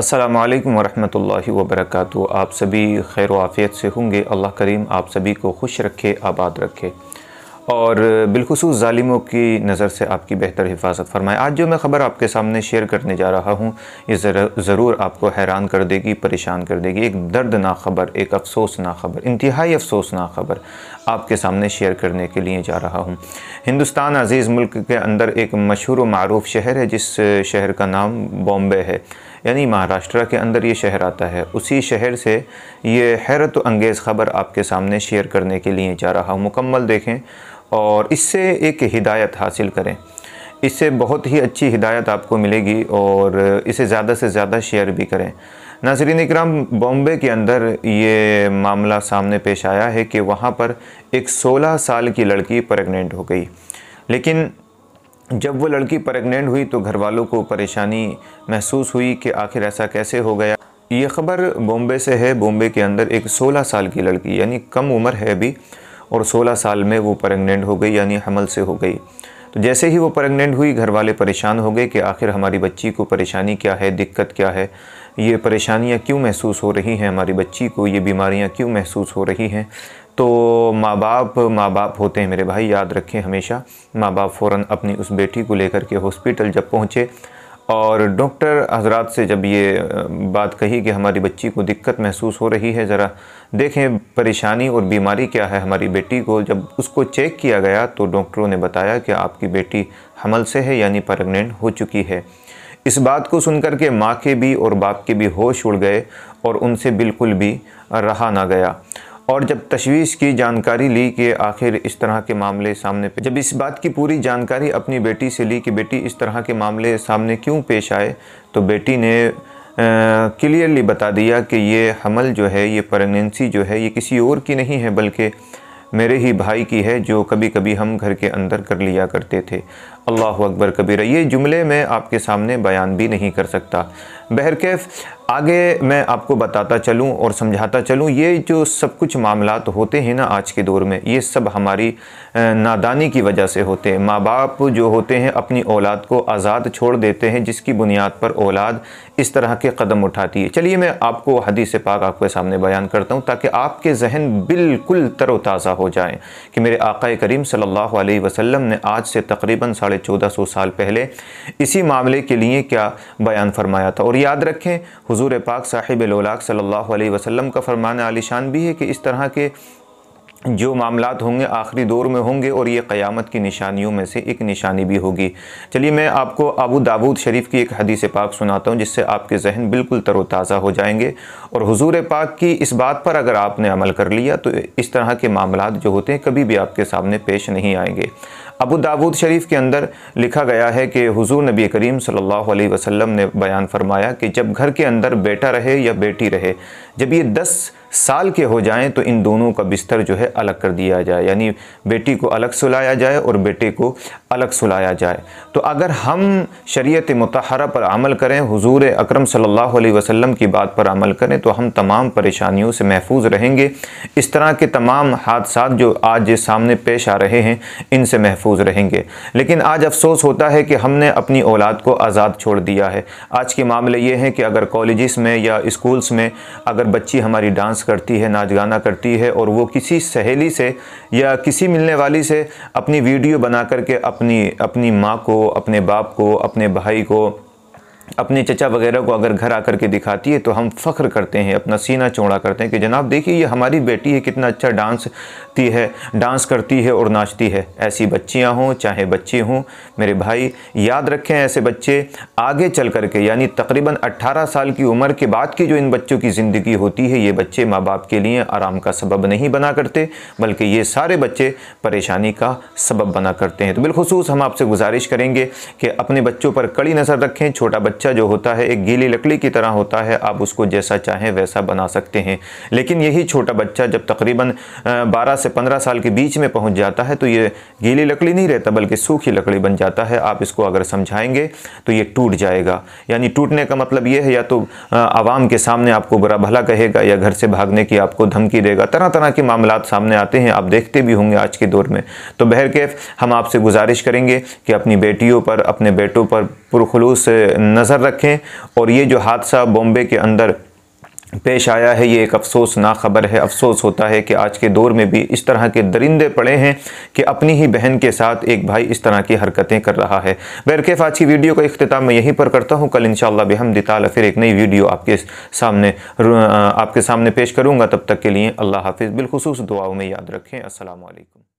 السلام علیکم ورحمۃ اللہ وبرکاتہ آپ سبھی خیر و آفیت سے ہوں گے اللہ کریم آپ سبھی کو خوش رکھے آباد رکھے اور بالخصوص ظالموں کی نظر سے آپ کی بہتر حفاظت فرمائے آج جو میں خبر آپ کے سامنے شیئر کرنے جا رہا ہوں یہ ضرور آپ کو حیران کر دے گی پریشان کر دے گی ایک درد خبر ایک افسوسناک خبر انتہائی افسوسناک خبر آپ کے سامنے شیئر کرنے کے لیے جا رہا ہوں ہندوستان عزیز ملک کے اندر ایک مشہور و معروف شہر ہے جس شہر کا نام بومبے ہے یعنی مہاراشٹرا کے اندر یہ شہر آتا ہے اسی شہر سے یہ حیرت و انگیز خبر آپ کے سامنے شیئر کرنے کے لیے جا رہا ہوں مکمل دیکھیں اور اس سے ایک ہدایت حاصل کریں اس سے بہت ہی اچھی ہدایت آپ کو ملے گی اور اسے زیادہ سے زیادہ شیئر بھی کریں ناظرین اکرام بامبے کے اندر یہ معاملہ سامنے پیش آیا ہے کہ وہاں پر ایک سولہ سال کی لڑکی پریگنینٹ ہو گئی لیکن جب وہ لڑکی پریگننٹ ہوئی تو گھر والوں کو پریشانی محسوس ہوئی کہ آخر ایسا کیسے ہو گیا یہ خبر بومبے سے ہے بومبے کے اندر ایک سولہ سال کی لڑکی یعنی کم عمر ہے بھی اور سولہ سال میں وہ پریگننٹ ہو گئی یعنی حمل سے ہو گئی تو جیسے ہی وہ پریگننٹ ہوئی گھر والے پریشان ہو گئے کہ آخر ہماری بچی کو پریشانی کیا ہے دقت کیا ہے یہ پریشانیاں کیوں محسوس ہو رہی ہیں ہماری بچی کو یہ بیماریاں کیوں محسوس ہو رہی ہیں تو ماں باپ ماں باپ ہوتے ہیں میرے بھائی یاد رکھیں ہمیشہ ماں باپ فوراً اپنی اس بیٹی کو لے کر کے ہاسپٹل جب پہنچے اور ڈاکٹر حضرات سے جب یہ بات کہی کہ ہماری بچی کو دقت محسوس ہو رہی ہے ذرا دیکھیں پریشانی اور بیماری کیا ہے ہماری بیٹی کو جب اس کو چیک کیا گیا تو ڈاکٹروں نے بتایا کہ آپ کی بیٹی حمل سے ہے یعنی پرگنینٹ ہو چکی ہے اس بات کو سن کر کے ماں کے بھی اور باپ کے بھی ہوش اڑ گئے اور ان سے بالکل بھی رہا نہ گیا اور جب تشویش کی جانکاری لی کہ آخر اس طرح کے معاملے سامنے جب اس بات کی پوری جانکاری اپنی بیٹی سے لی کہ بیٹی اس طرح کے معاملے سامنے کیوں پیش آئے تو بیٹی نے کلیئرلی بتا دیا کہ یہ حمل جو ہے یہ پریگنسی جو ہے یہ کسی اور کی نہیں ہے بلکہ میرے ہی بھائی کی ہے جو کبھی کبھی ہم گھر کے اندر کر لیا کرتے تھے اللہ اکبر کبیرہ یہ جملے میں آپ کے سامنے بیان بھی نہیں کر سکتا بہرکیف آگے میں آپ کو بتاتا چلوں اور سمجھاتا چلوں یہ جو سب کچھ معاملات ہوتے ہیں نا آج کے دور میں یہ سب ہماری نادانی کی وجہ سے ہوتے ہیں ماں باپ جو ہوتے ہیں اپنی اولاد کو آزاد چھوڑ دیتے ہیں جس کی بنیاد پر اولاد اس طرح کے قدم اٹھاتی ہے چلیے میں آپ کو حدیث پاک آپ کے سامنے بیان کرتا ہوں تاکہ آپ کے ذہن بالکل تر و تازہ ہو جائیں کہ میرے آقا کریم صلی اللہ علیہ وسلم نے آج سے تقریباً ساڑھے چودہ سو سال پہلے اسی معاملے کے لیے کیا بیان فرمایا تھا اور یہ یاد رکھیں حضور پاک صاحب صلی اللہ علیہ وسلم کا فرمان علی شان بھی ہے کہ اس طرح کے جو معاملات ہوں گے آخری دور میں ہوں گے اور یہ قیامت کی نشانیوں میں سے ایک نشانی بھی ہوگی چلیے میں آپ کو ابو دابود شریف کی ایک حدیث پاک سناتا ہوں جس سے آپ کے ذہن بالکل تر و تازہ ہو جائیں گے اور حضور پاک کی اس بات پر اگر آپ نے عمل کر لیا تو اس طرح کے معاملات جو ہوتے ہیں کبھی بھی آپ کے سامنے پیش نہیں آئیں گے ابو دعوت شریف کے اندر لکھا گیا ہے کہ حضور نبی کریم صلی اللہ علیہ وسلم نے بیان فرمایا کہ جب گھر کے اندر بیٹا رہے یا بیٹی رہے جب یہ دس سال کے ہو جائیں تو ان دونوں کا بستر جو ہے الگ کر دیا جائے یعنی بیٹی کو الگ سلایا جائے اور بیٹے کو الگ سلایا جائے تو اگر ہم شریعت متحرہ پر عمل کریں حضور اکرم صلی اللہ علیہ وسلم کی بات پر عمل کریں تو ہم تمام پریشانیوں سے محفوظ رہیں گے اس طرح کے تمام حادثات جو آج سامنے پیش آ رہے ہیں ان سے محفوظ رہیں گے لیکن آج افسوس ہوتا ہے کہ ہم نے اپنی اولاد کو آزاد چھوڑ دیا ہے آج کے معاملے یہ ہیں کہ اگر کالجز میں یا اسکولز میں اگر بچی ہماری ڈانس کرتی ہے ناچ گانا کرتی ہے اور وہ کسی سہیلی سے یا کسی ملنے والی سے اپنی ویڈیو بنا کر کے اپنی اپنی ماں کو اپنے باپ کو اپنے بھائی کو اپنے چچا وغیرہ کو اگر گھر آ کر کے دکھاتی ہے تو ہم فخر کرتے ہیں اپنا سینہ چوڑا کرتے ہیں کہ جناب دیکھیے یہ ہماری بیٹی ہے کتنا اچھا ڈانس تی ہے ڈانس کرتی ہے اور ناچتی ہے ایسی بچیاں ہوں چاہے بچے ہوں میرے بھائی یاد رکھیں ایسے بچے آگے چل کر کے یعنی تقریباً اٹھارہ سال کی عمر کے بعد کی جو ان بچوں کی زندگی ہوتی ہے یہ بچے ماں باپ کے لیے آرام کا سبب نہیں بنا کرتے بلکہ یہ سارے بچے پریشانی کا سبب بنا کرتے ہیں تو بالخصوص ہم آپ سے گزارش کریں گے کہ اپنے بچوں پر کڑی نظر رکھیں چھوٹا بچہ بچہ جو ہوتا ہے ایک گیلی لکڑی کی طرح ہوتا ہے آپ اس کو جیسا چاہیں ویسا بنا سکتے ہیں لیکن یہی چھوٹا بچہ جب تقریباً بارہ سے پندرہ سال کے بیچ میں پہنچ جاتا ہے تو یہ گیلی لکڑی نہیں رہتا بلکہ سوکھی لکڑی بن جاتا ہے آپ اس کو اگر سمجھائیں گے تو یہ ٹوٹ جائے گا یعنی ٹوٹنے کا مطلب یہ ہے یا تو عوام کے سامنے آپ کو برا بھلا کہے گا یا گھر سے بھاگنے کی آپ کو دھمکی دے گا طرح طرح کے معاملات سامنے آتے ہیں آپ دیکھتے بھی ہوں گے آج کے دور میں تو بہرکیف ہم آپ سے گزارش کریں گے کہ اپنی بیٹیوں پر اپنے بیٹوں پر پرخلوص نظر رکھیں اور یہ جو حادثہ بومبے کے اندر پیش آیا ہے یہ ایک افسوس خبر ہے افسوس ہوتا ہے کہ آج کے دور میں بھی اس طرح کے درندے پڑے ہیں کہ اپنی ہی بہن کے ساتھ ایک بھائی اس طرح کی حرکتیں کر رہا ہے بیرکیف کی ویڈیو کا اختتام میں یہیں پر کرتا ہوں کل انشاءاللہ بحمد تعالی پھر ایک نئی ویڈیو آپ کے سامنے آپ کے سامنے پیش کروں گا تب تک کے لیے اللہ حافظ بالخصوص دعاؤں میں یاد رکھیں السلام علیکم